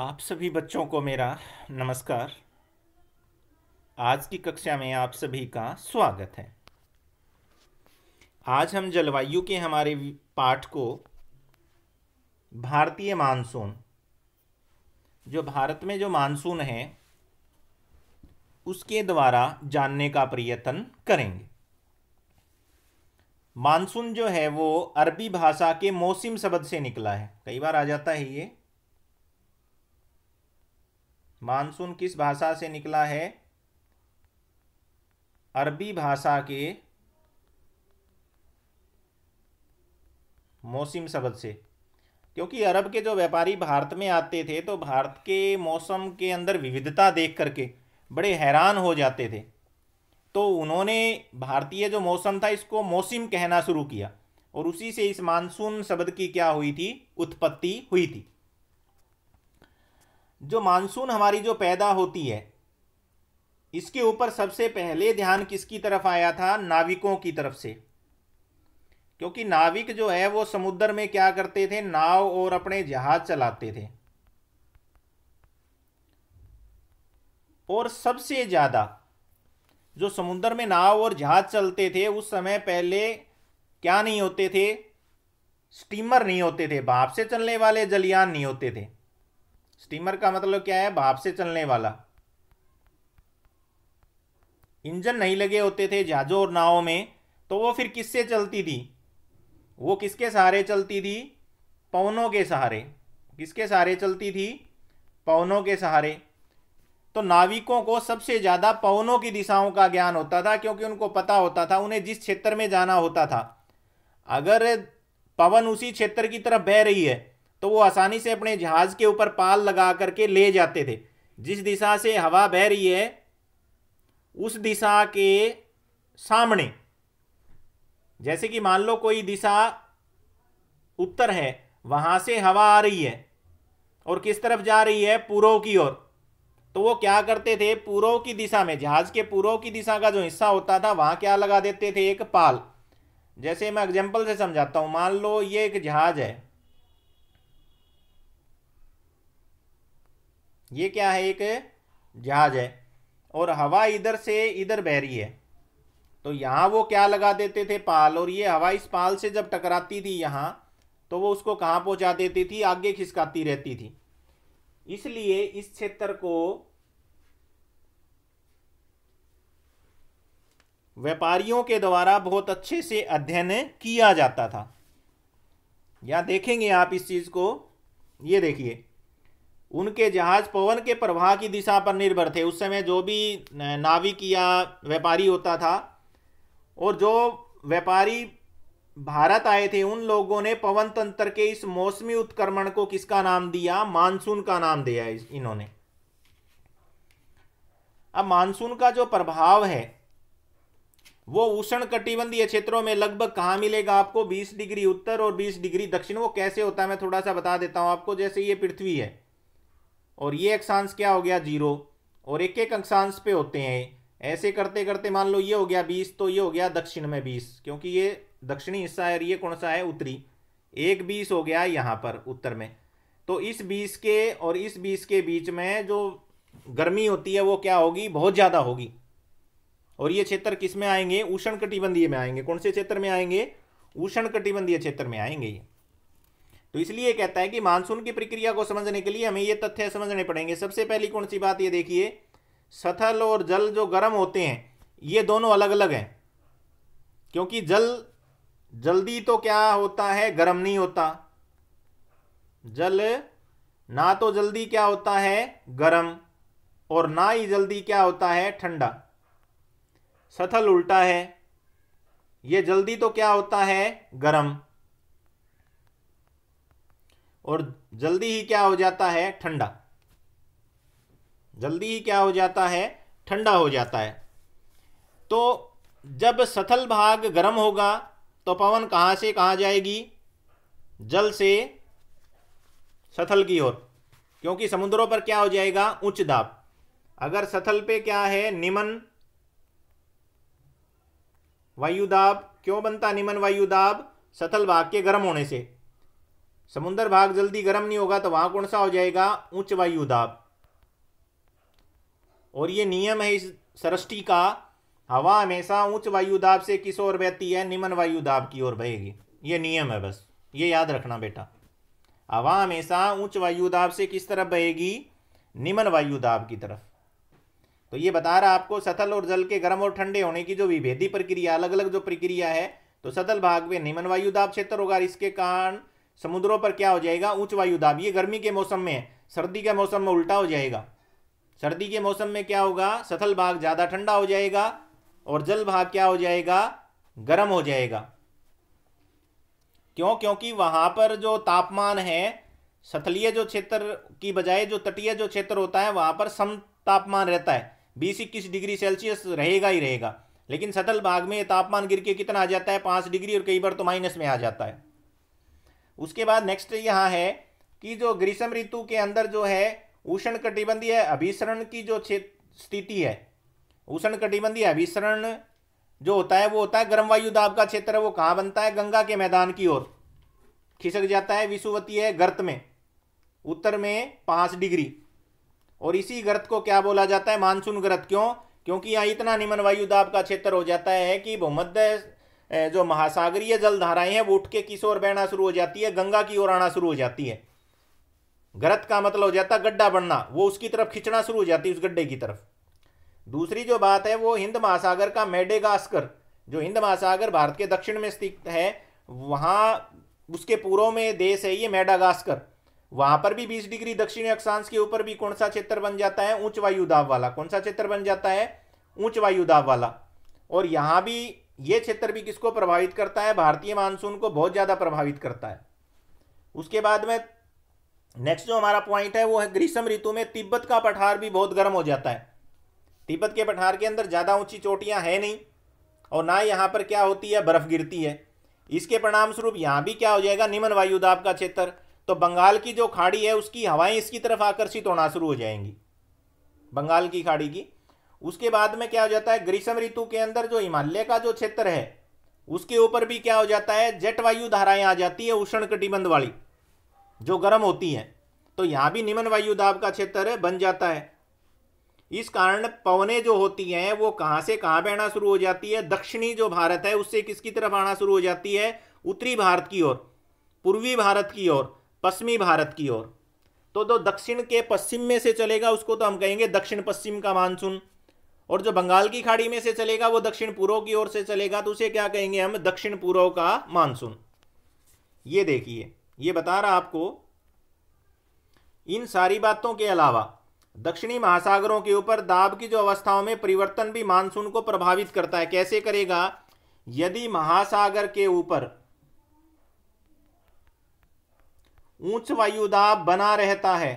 आप सभी बच्चों को मेरा नमस्कार आज की कक्षा में आप सभी का स्वागत है आज हम जलवायु के हमारे पाठ को भारतीय मानसून जो भारत में जो मानसून है उसके द्वारा जानने का प्रयत्न करेंगे मानसून जो है वो अरबी भाषा के मौसम शब्द से निकला है कई बार आ जाता है ये मानसून किस भाषा से निकला है अरबी भाषा के मौसम शब्द से क्योंकि अरब के जो व्यापारी भारत में आते थे तो भारत के मौसम के अंदर विविधता देख करके बड़े हैरान हो जाते थे तो उन्होंने भारतीय जो मौसम था इसको मौसम कहना शुरू किया और उसी से इस मानसून शब्द की क्या हुई थी उत्पत्ति हुई थी जो मानसून हमारी जो पैदा होती है इसके ऊपर सबसे पहले ध्यान किसकी तरफ आया था नाविकों की तरफ से क्योंकि नाविक जो है वो समुद्र में क्या करते थे नाव और अपने जहाज चलाते थे और सबसे ज़्यादा जो समुद्र में नाव और जहाज चलते थे उस समय पहले क्या नहीं होते थे स्टीमर नहीं होते थे भाप से चलने वाले जलियान नहीं होते थे स्टीमर का मतलब क्या है भाप से चलने वाला इंजन नहीं लगे होते थे जहाज़ों और नावों में तो वो फिर किससे चलती थी वो किसके सहारे चलती थी पवनों के सहारे किसके सहारे चलती थी पवनों के सहारे तो नाविकों को सबसे ज़्यादा पवनों की दिशाओं का ज्ञान होता था क्योंकि उनको पता होता था उन्हें जिस क्षेत्र में जाना होता था अगर पवन उसी क्षेत्र की तरफ बह रही है तो वो आसानी से अपने जहाज़ के ऊपर पाल लगा करके ले जाते थे जिस दिशा से हवा बह रही है उस दिशा के सामने जैसे कि मान लो कोई दिशा उत्तर है वहाँ से हवा आ रही है और किस तरफ जा रही है पूर्व की ओर तो वो क्या करते थे पूर्व की दिशा में जहाज़ के पूर्व की दिशा का जो हिस्सा होता था वहाँ क्या लगा देते थे एक पाल जैसे मैं एग्जाम्पल से समझाता हूँ मान लो ये एक जहाज़ है ये क्या है एक जहाज है और हवा इधर से इधर बह रही है तो यहाँ वो क्या लगा देते थे पाल और ये हवा इस पाल से जब टकराती थी यहाँ तो वो उसको कहाँ पहुँचा देती थी आगे खिसकाती रहती थी इसलिए इस क्षेत्र को व्यापारियों के द्वारा बहुत अच्छे से अध्ययन किया जाता था या देखेंगे आप इस चीज़ को ये देखिए उनके जहाज पवन के प्रवाह की दिशा पर निर्भर थे उस समय जो भी नाविक या व्यापारी होता था और जो व्यापारी भारत आए थे उन लोगों ने पवन तंत्र के इस मौसमी उत्क्रमण को किसका नाम दिया मानसून का नाम दिया इन्होंने अब मानसून का जो प्रभाव है वो उष्ण कटिबंधीय क्षेत्रों में लगभग कहाँ मिलेगा आपको 20 डिग्री उत्तर और 20 डिग्री दक्षिण वो कैसे होता है मैं थोड़ा सा बता देता हूँ आपको जैसे ये पृथ्वी है और ये अक्षांश क्या हो गया जीरो और एक एक अक्षांश पे होते हैं ऐसे करते करते मान लो ये हो गया बीस तो ये हो गया दक्षिण में बीस क्योंकि ये दक्षिणी हिस्सा है और ये कौन सा है उत्तरी एक बीस हो गया यहाँ पर उत्तर में तो इस बीस के और इस बीस के बीच में जो गर्मी होती है वो क्या होगी बहुत ज़्यादा होगी और ये क्षेत्र किस में आएंगे उष्ण कटिबंधीय में आएंगे कौन से क्षेत्र में आएंगे उष्ण कटिबंधीय क्षेत्र में आएंगे ये तो इसलिए कहता है कि मानसून की प्रक्रिया को समझने के लिए हमें ये तथ्य समझने पड़ेंगे सबसे पहली कौन सी बात ये देखिए सथल और जल जो गर्म होते हैं ये दोनों अलग अलग हैं क्योंकि जल जल्दी तो क्या होता है गर्म नहीं होता जल ना तो जल्दी क्या होता है गर्म और ना ही जल्दी क्या होता है ठंडा सथल उल्टा है ये जल्दी तो क्या होता है गर्म और जल्दी ही क्या हो जाता है ठंडा जल्दी ही क्या हो जाता है ठंडा हो जाता है तो जब सथल भाग गर्म होगा तो पवन कहां से कहां जाएगी जल से सथल की ओर क्योंकि समुद्रों पर क्या हो जाएगा उच्च दाब अगर सथल पे क्या है निमन वायु दाब क्यों बनता निमन वायु दाब सथल भाग के गर्म होने से समुद्र भाग जल्दी गर्म नहीं होगा तो वहां कौन सा हो जाएगा उच्च वायु दाब और ये नियम है इस सृष्टि का हवा हमेशा उच्च वायु दाब से किस ओर बहती है निम्न वायु दाब की ओर बहेगी ये नियम है बस ये याद रखना बेटा हवा हमेशा उच्च वायु दाब से किस तरफ बहेगी निम्न वायु दाब की तरफ तो ये बता रहा आपको सतल और जल के गर्म और ठंडे होने की जो विभेदी प्रक्रिया अलग अलग जो प्रक्रिया है तो सतल भाग में निम्न वायु दाब क्षेत्र होगा इसके कारण समुद्रों पर क्या हो जाएगा उच्च वायु दाब ये गर्मी के मौसम में है सर्दी के मौसम में उल्टा हो जाएगा सर्दी के मौसम में क्या होगा सथल भाग ज़्यादा ठंडा हो जाएगा और जल भाग क्या हो जाएगा गर्म हो जाएगा क्यों क्योंकि वहाँ पर जो तापमान है सथलीय जो क्षेत्र की बजाय जो तटीय जो क्षेत्र होता है वहाँ पर सम तापमान रहता है बीस इक्कीस डिग्री सेल्सियस रहेगा ही रहेगा लेकिन सथल भाग में तापमान गिर के कितना आ जाता है पाँच डिग्री और कई बार तो माइनस में आ जाता है उसके बाद नेक्स्ट यहाँ है कि जो ग्रीष्म ऋतु के अंदर जो है उष्ण कटिबंधीय अभिसरण की जो स्थिति है उष्ण कटिबंधीय अभिसरण जो होता है वो होता है गर्म वायु दाब का क्षेत्र है वो कहाँ बनता है गंगा के मैदान की ओर खिसक जाता है विषुवती है गर्त में उत्तर में पाँच डिग्री और इसी गर्त को क्या बोला जाता है मानसून गर्त क्यों क्योंकि यहाँ इतना निम्न वायु दाब का क्षेत्र हो जाता है कि भूमध्य जो महासागरीय जल धाराएं हैं वो उठ के किस ओर बहना शुरू हो जाती है गंगा की ओर आना शुरू हो जाती है गरत का मतलब हो जाता गड्ढा बनना वो उसकी तरफ खिंचना शुरू हो जाती है उस गड्ढे की तरफ दूसरी जो बात है वो हिंद महासागर का मेडेगास्कर जो हिंद महासागर भारत के दक्षिण में स्थित है वहाँ उसके पूर्व में देश है ये मेडागास्कर वहाँ पर भी 20 डिग्री दक्षिणी अक्षांश के ऊपर भी कौन सा क्षेत्र बन जाता है ऊंच वायु दाब वाला कौन सा क्षेत्र बन जाता है ऊंच वायु दाब वाला और यहाँ भी ये क्षेत्र भी किसको प्रभावित करता है भारतीय मानसून को बहुत ज़्यादा प्रभावित करता है उसके बाद में नेक्स्ट जो हमारा पॉइंट है वो है ग्रीष्म ऋतु में तिब्बत का पठार भी बहुत गर्म हो जाता है तिब्बत के पठार के अंदर ज़्यादा ऊंची चोटियां हैं नहीं और ना यहाँ पर क्या होती है बर्फ़ गिरती है इसके परिणाम स्वरूप यहाँ भी क्या हो जाएगा निम्न वायुदाब का क्षेत्र तो बंगाल की जो खाड़ी है उसकी हवाएं इसकी तरफ आकर्षित होना शुरू हो जाएंगी बंगाल की खाड़ी की उसके बाद में क्या हो जाता है ग्रीष्म ऋतु के अंदर जो हिमालय का जो क्षेत्र है उसके ऊपर भी क्या हो जाता है जेट वायु धाराएं आ जाती है उष्ण कटिबंध वाली जो गर्म होती हैं तो यहाँ भी निमन वायु दाब का क्षेत्र बन जाता है इस कारण पवने जो होती हैं वो कहाँ से कहाँ बहना शुरू हो जाती है दक्षिणी जो भारत है उससे किसकी तरफ आना शुरू हो जाती है उत्तरी भारत की ओर पूर्वी भारत की ओर पश्चिमी भारत की ओर तो जो तो दक्षिण के पश्चिम में से चलेगा उसको तो हम कहेंगे दक्षिण पश्चिम का मानसून और जो बंगाल की खाड़ी में से चलेगा वो दक्षिण पूर्व की ओर से चलेगा तो उसे क्या कहेंगे हम दक्षिण पूर्व का मानसून ये देखिए ये बता रहा आपको इन सारी बातों के अलावा दक्षिणी महासागरों के ऊपर दाब की जो अवस्थाओं में परिवर्तन भी मानसून को प्रभावित करता है कैसे करेगा यदि महासागर के ऊपर ऊंच वायु दाब बना रहता है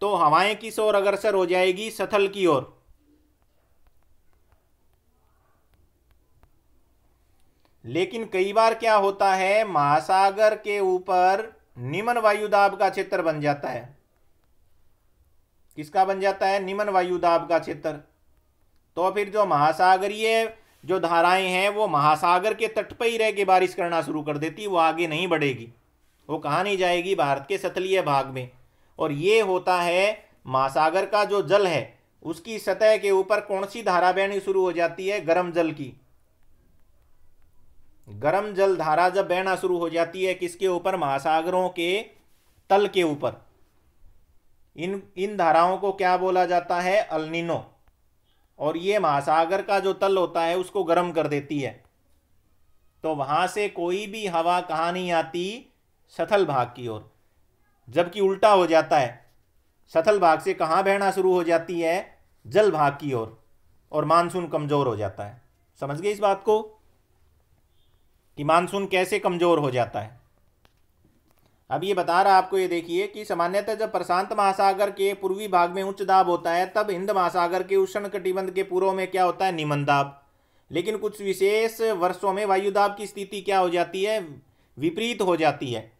तो हवाएं किस ओर अग्रसर हो जाएगी सथल की ओर लेकिन कई बार क्या होता है महासागर के ऊपर निमन वायु दाब का क्षेत्र बन जाता है किसका बन जाता है निमन वायु दाब का क्षेत्र तो फिर जो महासागरीय जो धाराएं हैं वो महासागर के तट पर ही रह के बारिश करना शुरू कर देती वो आगे नहीं बढ़ेगी वो कहा नहीं जाएगी भारत के सतलीय भाग में और ये होता है महासागर का जो जल है उसकी सतह के ऊपर कौन सी धारा बहनी शुरू हो जाती है गर्म जल की गर्म जल धारा जब बहना शुरू हो जाती है किसके ऊपर महासागरों के तल के ऊपर इन इन धाराओं को क्या बोला जाता है अलनिनो और ये महासागर का जो तल होता है उसको गर्म कर देती है तो वहां से कोई भी हवा कहाँ नहीं आती सथल भाग की ओर जबकि उल्टा हो जाता है सथल भाग से कहाँ बहना शुरू हो जाती है जल भाग की ओर और, और मानसून कमज़ोर हो जाता है समझ गए इस बात को कि मानसून कैसे कमज़ोर हो जाता है अब ये बता रहा आपको ये देखिए कि सामान्यतः जब प्रशांत महासागर के पूर्वी भाग में उच्च दाब होता है तब हिंद महासागर के उष्ण कटिबंध के पूर्व में क्या होता है निमन दाब लेकिन कुछ विशेष वर्षों में वायुदाब की स्थिति क्या हो जाती है विपरीत हो जाती है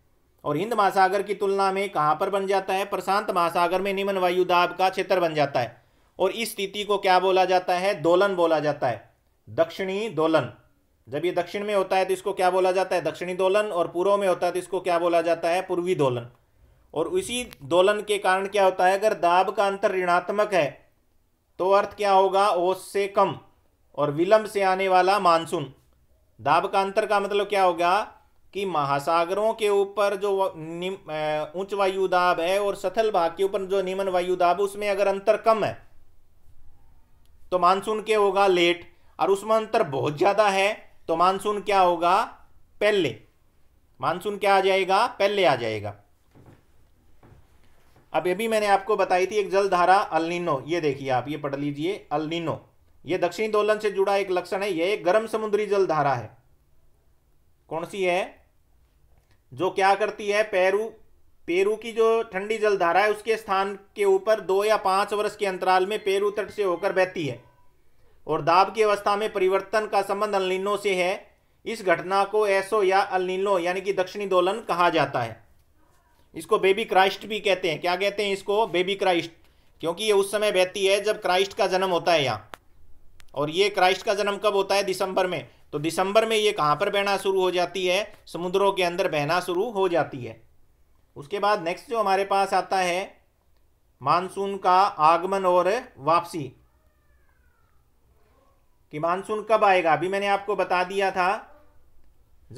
और हिंद महासागर की तुलना में कहाँ पर बन जाता है प्रशांत महासागर में निम्न वायु दाब का क्षेत्र बन जाता है और इस स्थिति को क्या बोला जाता है दोलन बोला जाता है दक्षिणी दोलन जब ये दक्षिण में होता है तो इसको क्या बोला जाता है दक्षिणी दोलन और पूर्व में होता है तो इसको क्या बोला जाता है पूर्वी दोलन और उसी दोलन के कारण क्या होता है अगर दाब का अंतर ऋणात्मक है तो अर्थ क्या होगा ओस से कम और विलंब से आने वाला मानसून दाब का अंतर का मतलब क्या होगा कि महासागरों के ऊपर जो उच्च वायु दाब है और सथल भाग के ऊपर जो निम्न वायु दाब उसमें अगर अंतर कम है तो मानसून के होगा लेट और उसमें अंतर बहुत ज़्यादा है तो मानसून क्या होगा पहले मानसून क्या आ जाएगा पहले आ जाएगा अब ये भी मैंने आपको बताई थी एक जलधारा अलिनो ये देखिए आप ये पढ़ लीजिए अलनिनो ये दक्षिणी दोलन से जुड़ा एक लक्षण है यह एक गर्म समुद्री जलधारा है कौन सी है जो क्या करती है पेरू पेरू की जो ठंडी जलधारा है उसके स्थान के ऊपर दो या पाँच वर्ष के अंतराल में पेरू तट से होकर बहती है और दाब की अवस्था में परिवर्तन का संबंध अलनीनो से है इस घटना को ऐसो या अलिनो यानी कि दक्षिणी दोलन कहा जाता है इसको बेबी क्राइस्ट भी कहते हैं क्या कहते हैं इसको बेबी क्राइस्ट क्योंकि ये उस समय बहती है जब क्राइस्ट का जन्म होता है यहाँ और ये क्राइस्ट का जन्म कब होता है दिसंबर में तो दिसंबर में ये कहाँ पर बहना शुरू हो जाती है समुद्रों के अंदर बहना शुरू हो जाती है उसके बाद नेक्स्ट जो हमारे पास आता है मानसून का आगमन और वापसी कि मानसून कब आएगा अभी मैंने आपको बता दिया था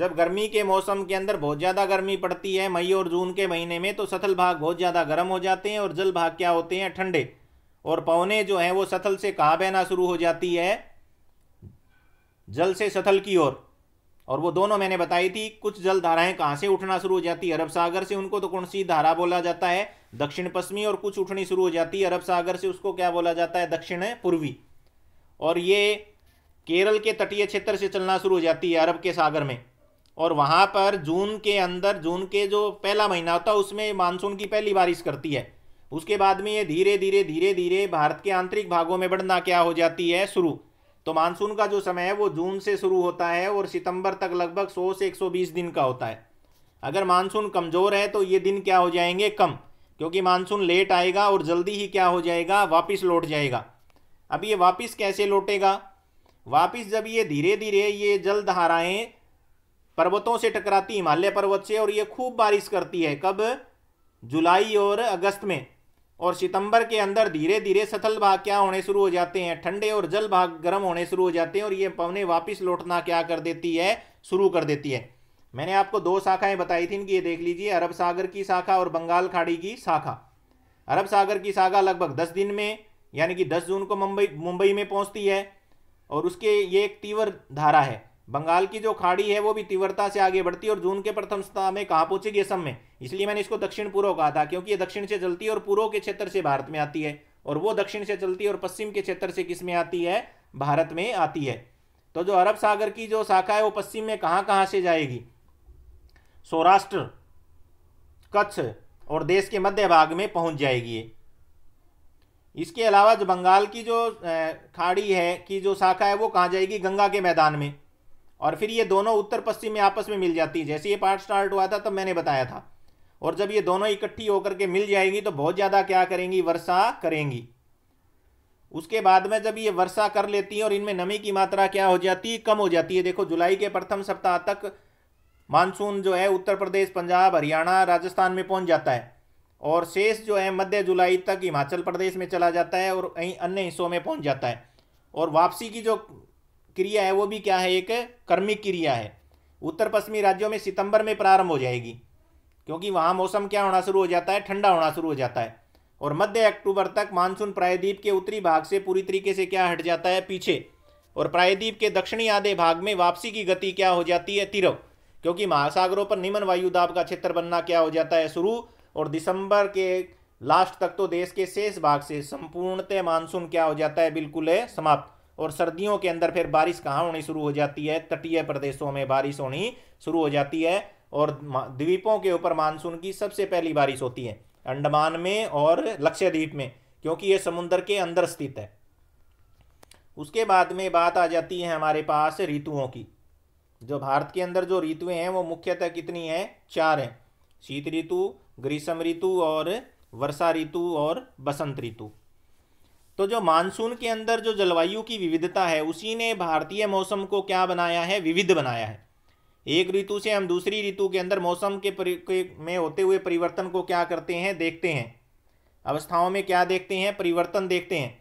जब गर्मी के मौसम के अंदर बहुत ज़्यादा गर्मी पड़ती है मई और जून के महीने में तो सथल भाग बहुत ज़्यादा गर्म हो जाते हैं और जल भाग क्या होते हैं ठंडे और पौने जो हैं वो सथल से कहाँ बहना शुरू हो जाती है जल से सथल की ओर और, वो दोनों मैंने बताई थी कुछ जल धाराएं कहाँ से उठना शुरू हो जाती है अरब सागर से उनको तो कौन सी धारा बोला जाता है दक्षिण पश्चिमी और कुछ उठनी शुरू हो जाती है अरब सागर से उसको क्या बोला जाता है दक्षिण पूर्वी और ये केरल के तटीय क्षेत्र से चलना शुरू हो जाती है अरब के सागर में और वहाँ पर जून के अंदर जून के जो पहला महीना होता है उसमें मानसून की पहली बारिश करती है उसके बाद में ये धीरे धीरे धीरे धीरे भारत के आंतरिक भागों में बढ़ना क्या हो जाती है शुरू तो मानसून का जो समय है वो जून से शुरू होता है और सितंबर तक लगभग 100 से 120 दिन का होता है अगर मानसून कमज़ोर है तो ये दिन क्या हो जाएंगे कम क्योंकि मानसून लेट आएगा और जल्दी ही क्या हो जाएगा वापस लौट जाएगा अब ये वापस कैसे लौटेगा वापस जब ये धीरे धीरे ये जल धाराएँ पर्वतों से टकराती हिमालय पर्वत से और ये खूब बारिश करती है कब जुलाई और अगस्त में और सितंबर के अंदर धीरे धीरे सथल भाग क्या होने शुरू हो जाते हैं ठंडे और जल भाग गर्म होने शुरू हो जाते हैं और ये पवने वापस लौटना क्या कर देती है शुरू कर देती है मैंने आपको दो शाखाएं बताई थी इनकी ये देख लीजिए अरब सागर की शाखा और बंगाल खाड़ी की शाखा अरब सागर की शाखा लगभग दस दिन में यानी कि दस जून को मुंबई मुंबई में पहुँचती है और उसके ये एक तीव्र धारा है बंगाल की जो खाड़ी है वो भी तीव्रता से आगे बढ़ती है और जून के प्रथम सप्ताह में कहाँ पहुंचेगी असम में इसलिए मैंने इसको दक्षिण पूर्व कहा था क्योंकि ये दक्षिण से चलती है और पूर्व के क्षेत्र से भारत में आती है और वो दक्षिण से चलती है और पश्चिम के क्षेत्र से किस में आती है भारत में आती है तो जो अरब सागर की जो शाखा है वो पश्चिम में कहाँ कहाँ से जाएगी सौराष्ट्र कच्छ और देश के मध्य भाग में पहुंच जाएगी इसके अलावा जो बंगाल की जो खाड़ी है की जो शाखा है वो कहाँ जाएगी गंगा के मैदान में और फिर ये दोनों उत्तर पश्चिम में आपस में मिल जाती है जैसे ये पार्ट स्टार्ट हुआ था तब मैंने बताया था और जब ये दोनों इकट्ठी होकर के मिल जाएगी तो बहुत ज़्यादा क्या करेंगी वर्षा करेंगी उसके बाद में जब ये वर्षा कर लेती है और इनमें नमी की मात्रा क्या हो जाती है कम हो जाती है देखो जुलाई के प्रथम सप्ताह तक मानसून जो है उत्तर प्रदेश पंजाब हरियाणा राजस्थान में पहुंच जाता है और शेष जो है मध्य जुलाई तक हिमाचल प्रदेश में चला जाता है और कहीं अन्य हिस्सों में पहुंच जाता है और वापसी की जो क्रिया है वो भी क्या है एक कर्मिक क्रिया है उत्तर पश्चिमी राज्यों में सितंबर में प्रारंभ हो जाएगी क्योंकि वहाँ मौसम क्या होना शुरू हो जाता है ठंडा होना शुरू हो जाता है और मध्य अक्टूबर तक मानसून प्रायद्वीप के उत्तरी भाग से पूरी तरीके से क्या हट जाता है पीछे और प्रायद्वीप के दक्षिणी आधे भाग में वापसी की गति क्या हो जाती है तिरव क्योंकि महासागरों पर निम्न वायुदाब का क्षेत्र बनना क्या हो जाता है शुरू और दिसंबर के लास्ट तक तो देश के शेष भाग से संपूर्णतः मानसून क्या हो जाता है बिल्कुल है समाप्त और सर्दियों के अंदर फिर बारिश कहाँ होनी शुरू हो जाती है तटीय प्रदेशों में बारिश होनी शुरू हो जाती है और द्वीपों के ऊपर मानसून की सबसे पहली बारिश होती है अंडमान में और लक्षद्वीप में क्योंकि ये समुद्र के अंदर स्थित है उसके बाद में बात आ जाती है हमारे पास ऋतुओं की जो भारत के अंदर जो ऋतुएं हैं वो मुख्यतः कितनी हैं चार हैं शीत ऋतु ग्रीष्म ऋतु और वर्षा ऋतु और बसंत ऋतु तो जो मानसून के अंदर जो जलवायु की विविधता है उसी ने भारतीय मौसम को क्या बनाया है विविध बनाया है एक ऋतु से हम दूसरी ऋतु के अंदर मौसम के, में होते हुए परिवर्तन को क्या करते हैं देखते हैं अवस्थाओं में क्या देखते हैं परिवर्तन देखते हैं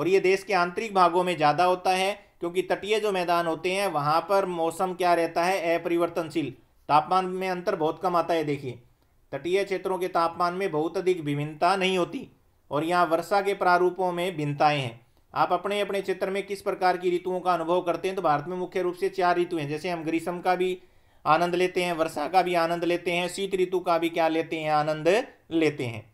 और ये देश के आंतरिक भागों में ज़्यादा होता है क्योंकि तटीय जो मैदान होते हैं वहाँ पर मौसम क्या रहता है अपरिवर्तनशील तापमान में अंतर बहुत कम आता है देखिए तटीय क्षेत्रों के तापमान में बहुत अधिक विभिन्नता नहीं होती और यहाँ वर्षा के प्रारूपों में भिन्नताएँ हैं आप अपने अपने क्षेत्र में किस प्रकार की ऋतुओं का अनुभव करते हैं तो भारत में मुख्य रूप से चार ऋतु हैं जैसे हम ग्रीष्म का भी आनंद लेते हैं वर्षा का भी आनंद लेते हैं शीत ऋतु का भी क्या लेते हैं आनंद लेते हैं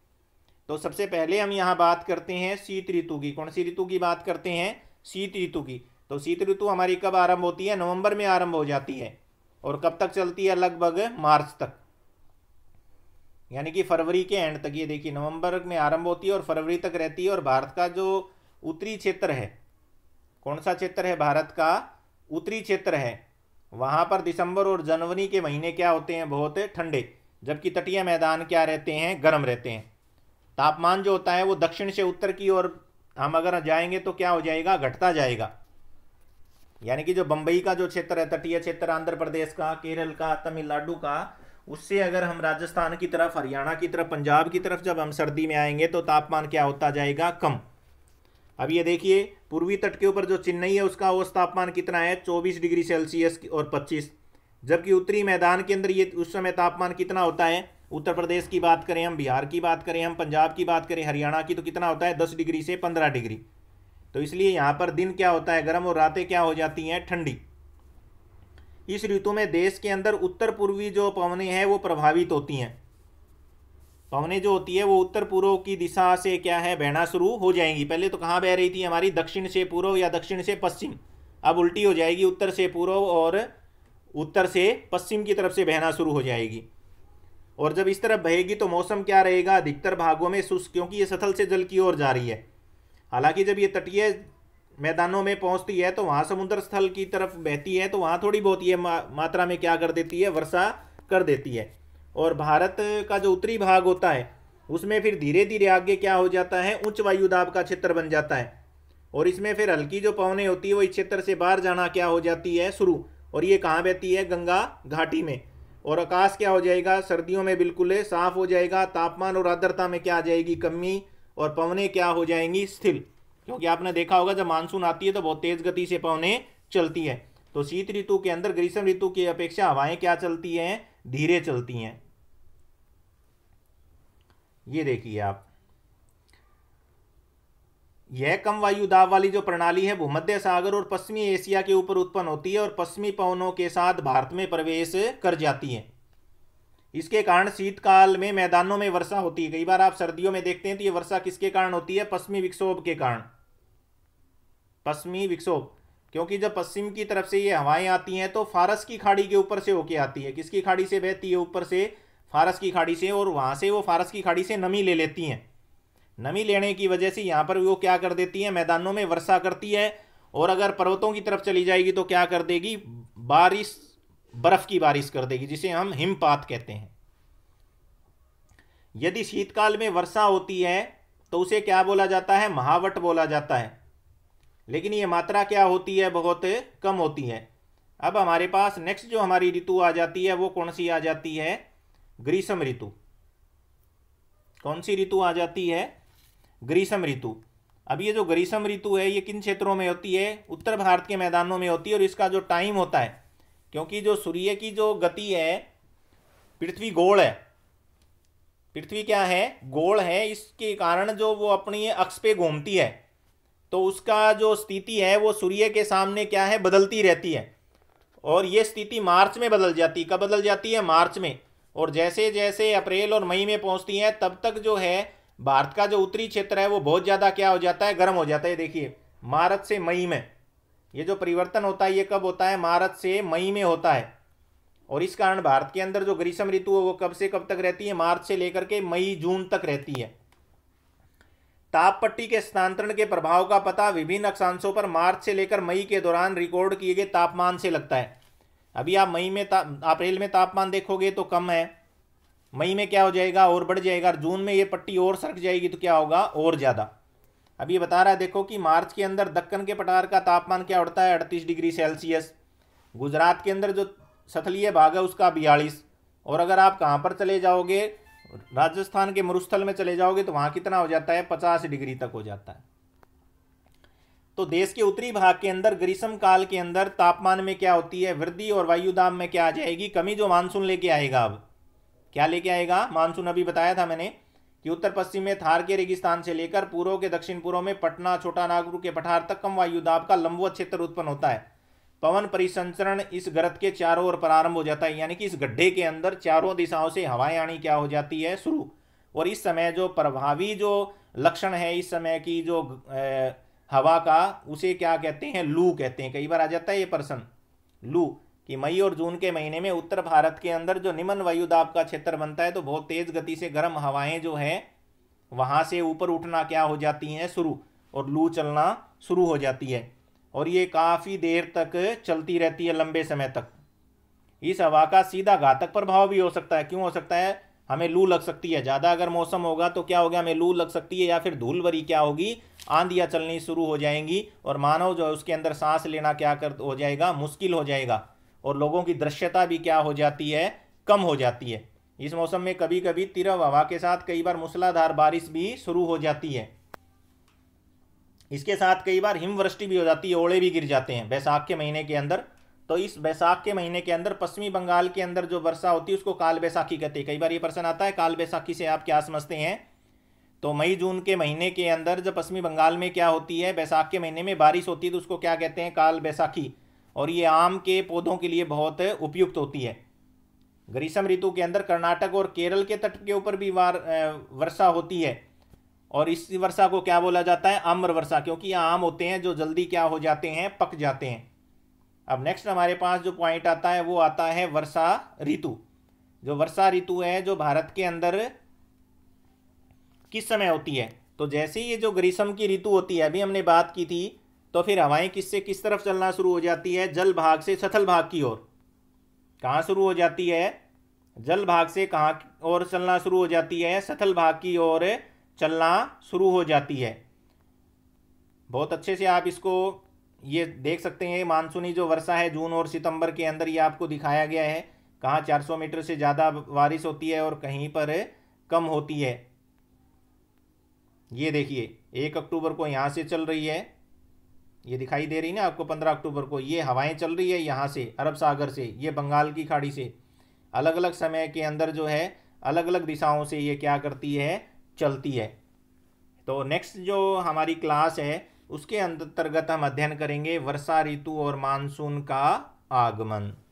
तो सबसे पहले हम यहाँ बात करते हैं शीत ऋतु की कौन सी ऋतु की बात करते हैं शीत ऋतु की तो शीत ऋतु हमारी कब आरंभ होती है नवंबर में आरंभ हो जाती है और कब तक चलती है लगभग मार्च तक यानी कि फरवरी के एंड तक ये देखिए नवंबर में आरंभ होती है और फरवरी तक रहती है और भारत का जो उत्तरी क्षेत्र है कौन सा क्षेत्र है भारत का उत्तरी क्षेत्र है वहाँ पर दिसंबर और जनवरी के महीने क्या होते हैं बहुत ठंडे जबकि तटीय मैदान क्या रहते हैं गर्म रहते हैं तापमान जो होता है वो दक्षिण से उत्तर की ओर हम अगर जाएंगे तो क्या हो जाएगा घटता जाएगा यानी कि जो बम्बई का जो क्षेत्र है तटीय क्षेत्र आंध्र प्रदेश का केरल का तमिलनाडु का उससे अगर हम राजस्थान की तरफ हरियाणा की तरफ पंजाब की तरफ जब हम सर्दी में आएंगे तो तापमान क्या होता जाएगा कम अब ये देखिए पूर्वी तट के ऊपर जो चेन्नई है उसका औसत तापमान कितना है 24 डिग्री सेल्सियस और 25 जबकि उत्तरी मैदान के अंदर ये उस समय तापमान कितना होता है उत्तर प्रदेश की बात करें हम बिहार की बात करें हम पंजाब की बात करें हरियाणा की तो कितना होता है दस डिग्री से पंद्रह डिग्री तो इसलिए यहाँ पर दिन क्या होता है गर्म और रातें क्या हो जाती हैं ठंडी इस ऋतु में देश के अंदर उत्तर पूर्वी जो पवनें हैं वो प्रभावित होती हैं पवने जो होती है वो उत्तर पूर्व की दिशा से क्या है बहना शुरू हो जाएंगी पहले तो कहाँ बह रही थी हमारी दक्षिण से पूर्व या दक्षिण से पश्चिम अब उल्टी हो जाएगी उत्तर से पूर्व और उत्तर से पश्चिम की तरफ से बहना शुरू हो जाएगी और जब इस तरफ बहेगी तो मौसम क्या रहेगा अधिकतर भागों में शुष्क क्योंकि ये सथल से जल की ओर जा रही है हालांकि जब ये तटीय मैदानों में पहुंचती है तो वहाँ समुद्र स्थल की तरफ बहती है तो वहाँ थोड़ी बहुत ये मा, मात्रा में क्या कर देती है वर्षा कर देती है और भारत का जो उत्तरी भाग होता है उसमें फिर धीरे धीरे आगे क्या हो जाता है उच्च वायु दाब का क्षेत्र बन जाता है और इसमें फिर हल्की जो पवनें होती है वो इस क्षेत्र से बाहर जाना क्या हो जाती है शुरू और ये कहाँ बहती है गंगा घाटी में और आकाश क्या हो जाएगा सर्दियों में बिल्कुल साफ हो जाएगा तापमान और आर्द्रता में क्या आ जाएगी कमी और पवने क्या हो जाएंगी स्थिर क्योंकि आपने देखा होगा जब मानसून आती है तो बहुत तेज गति से पवने चलती है तो शीत ऋतु के अंदर ग्रीष्म ऋतु की अपेक्षा हवाएं क्या चलती हैं धीरे चलती हैं ये देखिए आप यह कम वायु दाब वाली जो प्रणाली है वो मध्य सागर और पश्चिमी एशिया के ऊपर उत्पन्न होती है और पश्चिमी पवनों के साथ भारत में प्रवेश कर जाती है इसके कारण शीतकाल में मैदानों में वर्षा होती है कई बार आप सर्दियों में देखते हैं तो ये वर्षा किसके कारण होती है पश्चिमी विक्षोभ के कारण पश्चिमी विक्षोभ क्योंकि जब पश्चिम की तरफ से ये हवाएं आती हैं तो फारस की खाड़ी के ऊपर से होके आती है किसकी खाड़ी से बहती है ऊपर से फारस की खाड़ी से और वहाँ से वो फारस की खाड़ी से नमी ले लेती हैं नमी लेने की वजह से यहाँ पर वो क्या कर देती हैं मैदानों में वर्षा करती है और अगर पर्वतों की तरफ चली जाएगी तो क्या कर देगी बारिश बर्फ़ की बारिश कर देगी जिसे हम हिमपात कहते हैं यदि शीतकाल में वर्षा होती है तो उसे क्या बोला जाता है महावट बोला जाता है लेकिन ये मात्रा क्या होती है बहुत कम होती है अब हमारे पास नेक्स्ट जो हमारी ऋतु आ जाती है वो कौन सी आ जाती है ग्रीष्म ऋतु कौन सी ऋतु आ जाती है ग्रीष्म ऋतु अब ये जो ग्रीष्म ऋतु है ये किन क्षेत्रों में होती है उत्तर भारत के मैदानों में होती है और इसका जो टाइम होता है क्योंकि जो सूर्य की जो गति है पृथ्वी गोल है पृथ्वी क्या है गोल है इसके कारण जो वो अपनी अक्ष पे घूमती है तो उसका जो स्थिति है वो सूर्य के सामने क्या है बदलती रहती है और ये स्थिति मार्च में बदल जाती है कब बदल जाती है मार्च में और जैसे जैसे अप्रैल और मई में पहुंचती है तब तक जो है भारत का जो उत्तरी क्षेत्र है वो बहुत ज़्यादा क्या हो जाता है गर्म हो जाता है देखिए मार्च से मई में ये जो परिवर्तन होता है ये कब होता है मार्च से मई में होता है और इस कारण भारत के अंदर जो ग्रीष्म ऋतु है वो कब से कब तक रहती है मार्च से लेकर के मई जून तक रहती है ताप पट्टी के स्थानांतरण के प्रभाव का पता विभिन्न अक्षांशों पर मार्च से लेकर मई के दौरान रिकॉर्ड किए गए तापमान से लगता है अभी आप मई में अप्रैल में तापमान देखोगे तो कम है मई में क्या हो जाएगा और बढ़ जाएगा और जून में ये पट्टी और सरक जाएगी तो क्या होगा और ज़्यादा अभी बता रहा है देखो कि मार्च के अंदर दक्कन के पठार का तापमान क्या उड़ता है अड़तीस डिग्री सेल्सियस गुजरात के अंदर जो सथलीय भाग है उसका बयालीस और अगर आप कहाँ पर चले जाओगे राजस्थान के मरुस्थल में चले जाओगे तो वहां कितना हो जाता है पचास डिग्री तक हो जाता है तो देश के उत्तरी भाग के अंदर ग्रीष्म काल के अंदर तापमान में क्या होती है वृद्धि और वायुदाब में क्या आ जाएगी कमी जो मानसून लेके आएगा अब क्या लेके आएगा मानसून अभी बताया था मैंने कि उत्तर पश्चिम में थार के रेगिस्तान से लेकर पूर्व के दक्षिण पूर्व में पटना छोटा नागपुर के पठार तक कम वायुदाब का लंबवत क्षेत्र उत्पन्न होता है पवन परिसंचरण इस गर्त के चारों ओर प्रारंभ हो जाता है यानी कि इस गड्ढे के अंदर चारों दिशाओं से हवाएं आनी क्या हो जाती है शुरू और इस समय जो प्रभावी जो लक्षण है इस समय की जो ए, हवा का उसे क्या कहते हैं लू कहते हैं कई बार आ जाता है ये प्रश्न लू कि मई और जून के महीने में उत्तर भारत के अंदर जो निम्न वायुदाब का क्षेत्र बनता है तो बहुत तेज़ गति से गर्म हवाएं जो है वहाँ से ऊपर उठना क्या हो जाती हैं शुरू और लू चलना शुरू हो जाती है और ये काफ़ी देर तक चलती रहती है लंबे समय तक इस हवा का सीधा घातक प्रभाव भी हो सकता है क्यों हो सकता है हमें लू लग सकती है ज़्यादा अगर मौसम होगा तो क्या हो गया हमें लू लग सकती है या फिर धूल भरी क्या होगी आंधियाँ चलनी शुरू हो जाएंगी और मानव जो है उसके अंदर सांस लेना क्या कर हो जाएगा मुश्किल हो जाएगा और लोगों की दृश्यता भी क्या हो जाती है कम हो जाती है इस मौसम में कभी कभी तिरव हवा के साथ कई बार मूसलाधार बारिश भी शुरू हो जाती है इसके साथ कई बार हिमवृष्टि भी हो जाती है ओले भी गिर जाते हैं बैसाख के महीने के अंदर तो इस बैसाख के महीने के अंदर पश्चिमी बंगाल के अंदर जो वर्षा होती है उसको काल बैसाखी कहते हैं कई बार ये प्रश्न आता है काल बैसाखी से आप क्या समझते हैं तो मई जून के महीने के अंदर जब पश्चिमी बंगाल में क्या होती है बैसाख के महीने में बारिश होती है तो उसको क्या कहते हैं काल बैसाखी और ये आम के पौधों के लिए बहुत उपयुक्त होती है ग्रीष्म ऋतु के अंदर कर्नाटक और केरल के तट के ऊपर भी वार वर्षा होती है और इस वर्षा को क्या बोला जाता है आम्र वर्षा क्योंकि ये आम होते हैं जो जल्दी क्या हो जाते हैं पक जाते हैं अब नेक्स्ट हमारे पास जो पॉइंट आता है वो आता है वर्षा ऋतु जो वर्षा ऋतु है जो भारत के अंदर किस समय होती है तो जैसे ये जो ग्रीष्म की ऋतु होती है अभी हमने बात की थी तो फिर हवाएं किससे किस तरफ चलना शुरू हो जाती है जल भाग से सथल भाग की ओर कहाँ शुरू हो जाती है जल भाग से कहाँ और चलना शुरू हो जाती है सथल भाग की ओर चलना शुरू हो जाती है बहुत अच्छे से आप इसको ये देख सकते हैं मानसूनी जो वर्षा है जून और सितंबर के अंदर ये आपको दिखाया गया है कहाँ 400 मीटर से ज़्यादा बारिश होती है और कहीं पर कम होती है ये देखिए एक अक्टूबर को यहाँ से चल रही है ये दिखाई दे रही ना आपको पंद्रह अक्टूबर को ये हवाएं चल रही है यहाँ से अरब सागर से ये बंगाल की खाड़ी से अलग अलग समय के अंदर जो है अलग अलग दिशाओं से ये क्या करती है चलती है तो नेक्स्ट जो हमारी क्लास है उसके अंतर्गत हम अध्ययन करेंगे वर्षा ऋतु और मानसून का आगमन